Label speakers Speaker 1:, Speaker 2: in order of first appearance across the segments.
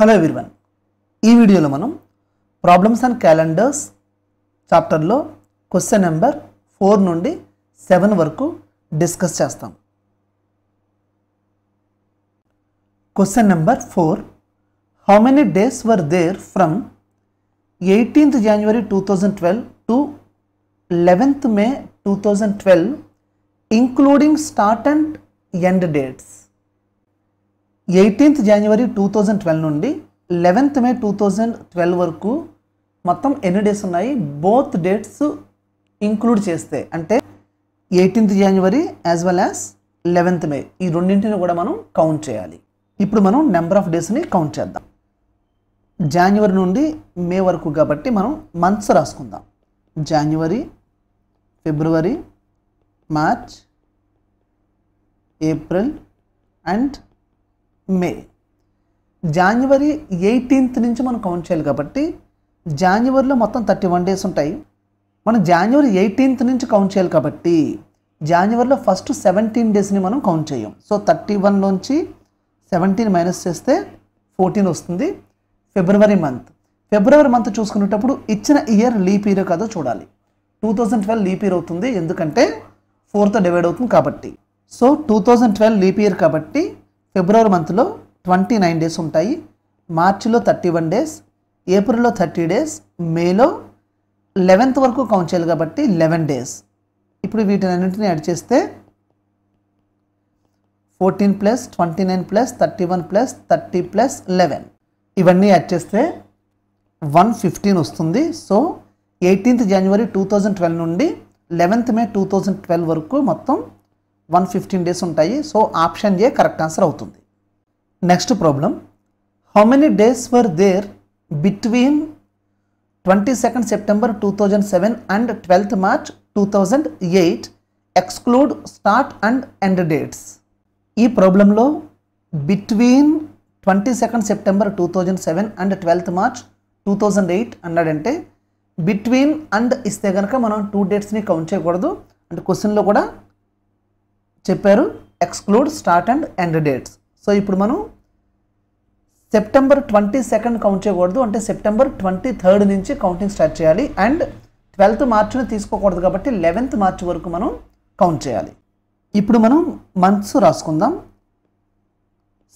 Speaker 1: hello everyone ఈ వీడియోలో మనం ప్రాబ్లమ్స్ అండ్ క్యాలెండర్స్ చాప్టర్లో క్వశ్చన్ నెంబర్ ఫోర్ నుండి సెవెన్ వరకు డిస్కస్ చేస్తాం question number four how many days were there from eighteenth January two thousand twelve to eleventh May two thousand twelve including start and end dates eighteenth January two thousand twelve నుండి eleventh May two thousand twelve వరకు మొత్తం ఎన్ని days ఉన్నాయి both dates include చేస్తే అంటే eighteenth January as well as eleventh May ఈ రెండింటిని కూడా మనం కౌంట్ చేయాలి ఇప్పుడు మనం నెంబర్ ఆఫ్ డేస్ని కౌంట్ చేద్దాం జాన్యువరి నుండి మే వరకు కాబట్టి మనం మంత్స్ రాసుకుందాం January February March April and May January eighteenth నుంచి మనం కౌంట్ చేయాలి కాబట్టి జాన్యువరిలో మొత్తం థర్టీ వన్ డేస్ ఉంటాయి మనం జాన్యువరి ఎయిటీన్త్ నుంచి కౌంట్ చేయాలి కాబట్టి జాన్యువరిలో ఫస్ట్ సెవెంటీన్ డేస్ని మనం కౌంట్ చేయం సో థర్టీ వన్లోంచి సెవెంటీన్ మైనస్ చేస్తే ఫోర్టీన్ వస్తుంది ఫిబ్రవరి మంత్ ఫిబ్రవరి మంత్ చూసుకునేటప్పుడు ఇచ్చిన ఇయర్ లీప్ ఇయర్ కాదో చూడాలి two thousand twelve leap year అవుతుంది ఎందుకంటే ఫోర్తో డివైడ్ అవుతుంది కాబట్టి so two thousand twelve leap year కాబట్టి ఫిబ్రవరి మంత్లో ట్వంటీ నైన్ డేస్ ఉంటాయి మార్చిలో థర్టీ వన్ డేస్ ఏప్రిల్లో థర్టీ డేస్ మేలో లెవెన్త్ వరకు కౌంట్ చేయాలి కాబట్టి లెవెన్ డేస్ ఇప్పుడు అన్నింటినీ యాడ్ చేస్తే fourteen plus twenty nine plus thirty one plus thirty plus eleven ఇవన్నీ యాడ్ చేస్తే వన్ ఫిఫ్టీన్ వస్తుంది so eighteenth January two thousand twelve నుండి eleventh May two thousand twelve వరకు మొత్తం వన్ ఫిఫ్టీన్ డేస్ ఉంటాయి so option A correct answer అవుతుంది next problem how many days were there between twenty second September two thousand seven and twelfth March two thousand eight exclude start and end dates ఈ ప్రాబ్లంలో between twenty second September two thousand seven and twelfth March two thousand eight అన్నాడంటే between and ఇస్తే కనుక మనం two డేట్స్ని count చేయకూడదు అంటే క్వశ్చన్లో కూడా చెప్పారు exclude start and end dates so ఇప్పుడు మనం సెప్టెంబర్ ట్వంటీ సెకండ్ కౌంట్ చేయకూడదు అంటే సెప్టెంబర్ ట్వంటీ థర్డ్ నుంచి కౌంటింగ్ స్టార్ట్ చేయాలి అండ్ ట్వెల్త్ మార్చ్ని తీసుకోకూడదు కాబట్టి లెవెన్త్ మార్చ్ వరకు మనం కౌంట్ చేయాలి ఇప్పుడు మనం మంత్స్ రాసుకుందాం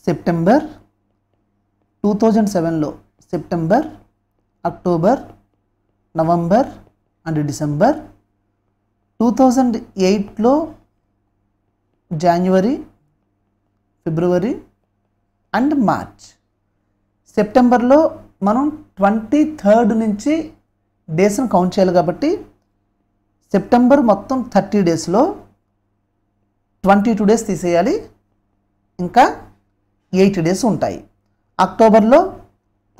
Speaker 1: సెప్టెంబర్ టూ థౌజండ్ సెవెన్లో September October November and December two thousand ఎయిట్లో జాన్యువరి ఫిబ్రవరి అండ్ మార్చ్ సెప్టెంబర్లో మనం ట్వంటీ థర్డ్ నుంచి డేస్ను కౌంట్ చేయాలి కాబట్టి సెప్టెంబర్ మొత్తం థర్టీ డేస్లో ట్వంటీ టూ డేస్ తీసేయాలి ఇంకా ఎయిట్ డేస్ ఉంటాయి అక్టోబర్లో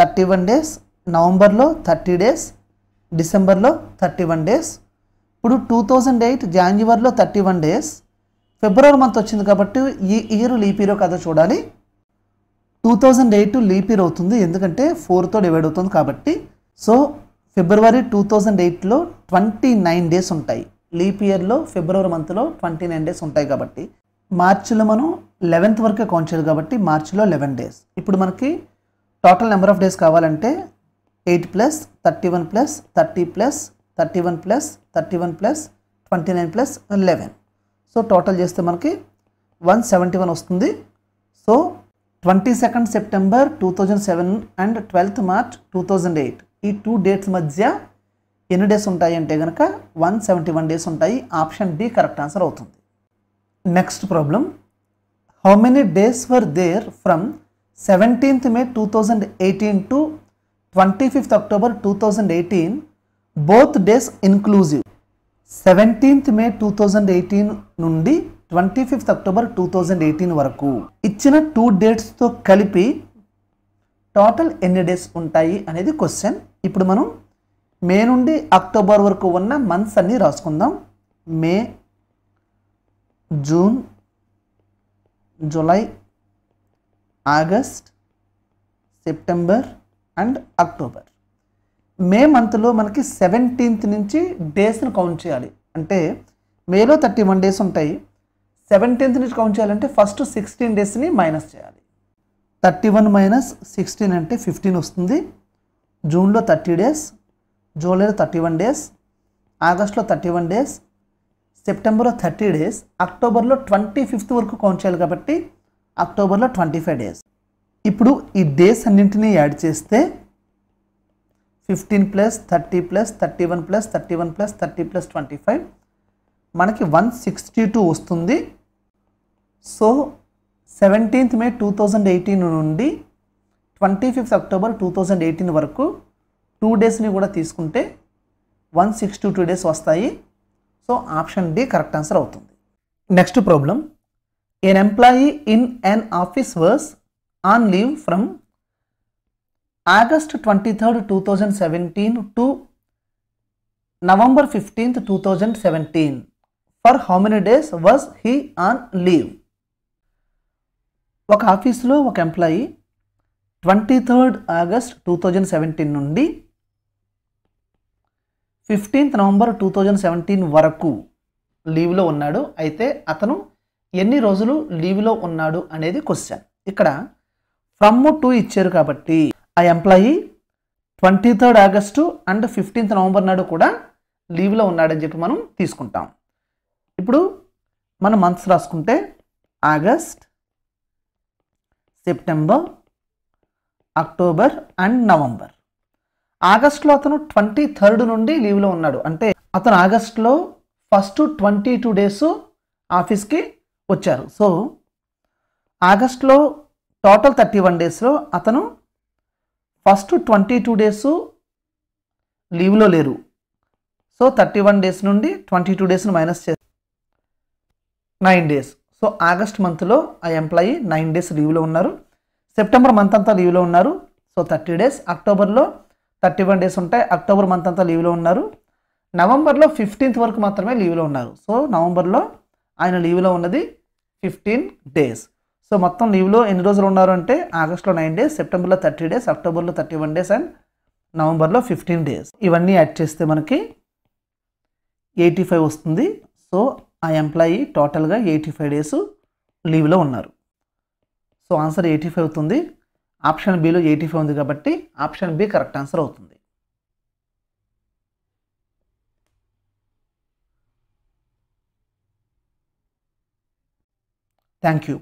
Speaker 1: థర్టీ వన్ డేస్ నవంబర్లో థర్టీ డేస్ డిసెంబర్లో థర్టీ వన్ డేస్ ఇప్పుడు టూ థౌజండ్ ఎయిట్ జాన్యువరిలో thirty one days February month వచ్చింది కాబట్టి ఈ ఇయర్ లీప్ ఇయర్ కథ చూడాలి two thousand eight leap year అవుతుంది ఎందుకంటే ఫోర్తో డివైడ్ అవుతుంది కాబట్టి సో ఫిబ్రవరి టూ థౌజండ్ ఎయిట్లో ట్వంటీ నైన్ డేస్ ఉంటాయి లీప్ ఇయర్లో ఫిబ్రవరి మంత్లో ట్వంటీ నైన్ డేస్ ఉంటాయి కాబట్టి మార్చిలో మనం లెవెన్త్ వరకే కౌంట్ చేయాలి కాబట్టి మార్చిలో లెవెన్ డేస్ ఇప్పుడు మనకి టోటల్ నెంబర్ ఆఫ్ డేస్ కావాలంటే eight plus thirty one plus thirty plus thirty one plus thirty one plus twenty nine plus eleven so total చేస్తే మనకి వన్ సెవెంటీ వన్ వస్తుంది so twenty second September two thousand seven and twelfth March two thousand eight ఈ two dates మధ్య ఎన్ని days ఉంటాయి అంటే కనుక one seventy one days ఉంటాయి ఆప్షన్ బి కరెక్ట్ ఆన్సర్ అవుతుంది next problem how many days were there from seventeenth May two thousand eighteen to twenty fifth October two thousand eighteen both days inclusive seventeenth May two thousand eighteen నుండి twenty fifth October two thousand eighteen వరకు ఇచ్చిన two డేట్స్తో కలిపి total ఎన్ని days ఉంటాయి అనేది question ఇప్పుడు మనం మే నుండి అక్టోబర్ వరకు ఉన్న మంత్స్ అన్నీ రాసుకుందాం May June July August September and October May మంత్లో మనకి సెవెంటీన్త్ నుంచి డేస్ని కౌంట్ చేయాలి అంటే మేలో థర్టీ వన్ డేస్ ఉంటాయి సెవెంటీన్త్ నుంచి కౌంట్ చేయాలంటే ఫస్ట్ సిక్స్టీన్ డేస్ని మైనస్ చేయాలి థర్టీ వన్ మైనస్ సిక్స్టీన్ అంటే ఫిఫ్టీన్ వస్తుంది జూన్లో థర్టీ డేస్ జూలైలో థర్టీ వన్ డేస్ ఆగస్ట్లో థర్టీ వన్ డేస్ సెప్టెంబర్లో థర్టీ డేస్ అక్టోబర్లో ట్వంటీ ఫిఫ్త్ వరకు కౌంట్ చేయాలి కాబట్టి అక్టోబర్లో ట్వంటీ ఫైవ్ డేస్ ఇప్పుడు ఈ డేస్ అన్నింటినీ యాడ్ చేస్తే fifteen plus thirty plus thirty one plus thirty one plus thirty plus twenty five మనకి వన్ సిక్స్టీ టూ వస్తుంది so seventeenth May two thousand eighteen నుండి twenty fifth October two thousand eighteen వరకు two డేస్ని కూడా తీసుకుంటే one sixty two days వస్తాయి so option D correct answer అవుతుంది next problem an employee in an office was on leave from twenty third two seventeen to November fifteenth two thousand seventeen for how many days was he on leave ఒక ఆఫీస్లో ఒక employee twenty third August two thousand seventeen నుండి fifteenth November two thousand seventeen వరకు లీవ్లో ఉన్నాడు అయితే అతను ఎన్ని రోజులు లీవ్లో ఉన్నాడు అనేది క్వశ్చన్ ఇక్కడ ఫ్రమ్ టూ ఇచ్చారు కాబట్టి ఆ employee twenty third August and fifteenth November నాడు కూడా లీవ్లో ఉన్నాడని చెప్పి మనం తీసుకుంటాం ఇప్పుడు మనం మంత్స్ రాసుకుంటే August September October and November ఆగస్ట్లో అతను ట్వంటీ థర్డ్ నుండి లీవ్లో ఉన్నాడు అంటే అతను ఆగస్ట్లో ఫస్ట్ ట్వంటీ టూ డేస్ ఆఫీస్కి వచ్చారు సో ఆగస్ట్లో టోటల్ థర్టీ వన్ డేస్లో అతను ఫస్ట్ ట్వంటీ టూ డేస్ లీవ్లో లేరు సో థర్టీ వన్ డేస్ నుండి ట్వంటీ టూ డేస్ని మైనస్ చేసి నైన్ డేస్ సో ఆగస్ట్ మంత్లో ఆ ఎంప్లాయీ నైన్ డేస్ లీవ్లో ఉన్నారు సెప్టెంబర్ మంత్ అంతా లీవ్లో ఉన్నారు సో థర్టీ డేస్ అక్టోబర్లో థర్టీ వన్ డేస్ ఉంటాయి అక్టోబర్ మంత్ అంతా లీవ్లో ఉన్నారు నవంబర్లో ఫిఫ్టీన్త్ వరకు మాత్రమే లీవ్లో ఉన్నారు సో నవంబర్లో ఆయన లీవ్లో ఉన్నది ఫిఫ్టీన్ డేస్ సో మొత్తం లీవ్లో ఎన్ని రోజులు ఉన్నారు అంటే ఆగస్ట్లో నైన్ డేస్ సెప్టెంబర్లో థర్టీ డేస్ అక్టోబర్లో థర్టీ వన్ డేస్ అండ్ నవంబర్లో ఫిఫ్టీన్ డేస్ ఇవన్నీ యాడ్ చేస్తే మనకి ఎయిటీ ఫైవ్ వస్తుంది సో ఆ ఎంప్లాయీ టోటల్గా ఎయిటీ ఫైవ్ డేస్ లీవ్లో ఉన్నారు సో ఆన్సర్ ఎయిటీ ఫైవ్ అవుతుంది ఆప్షన్ బిలో ఎయిటీ ఫైవ్ ఉంది కాబట్టి ఆప్షన్ బి కరెక్ట్ ఆన్సర్ అవుతుంది థ్యాంక్ యూ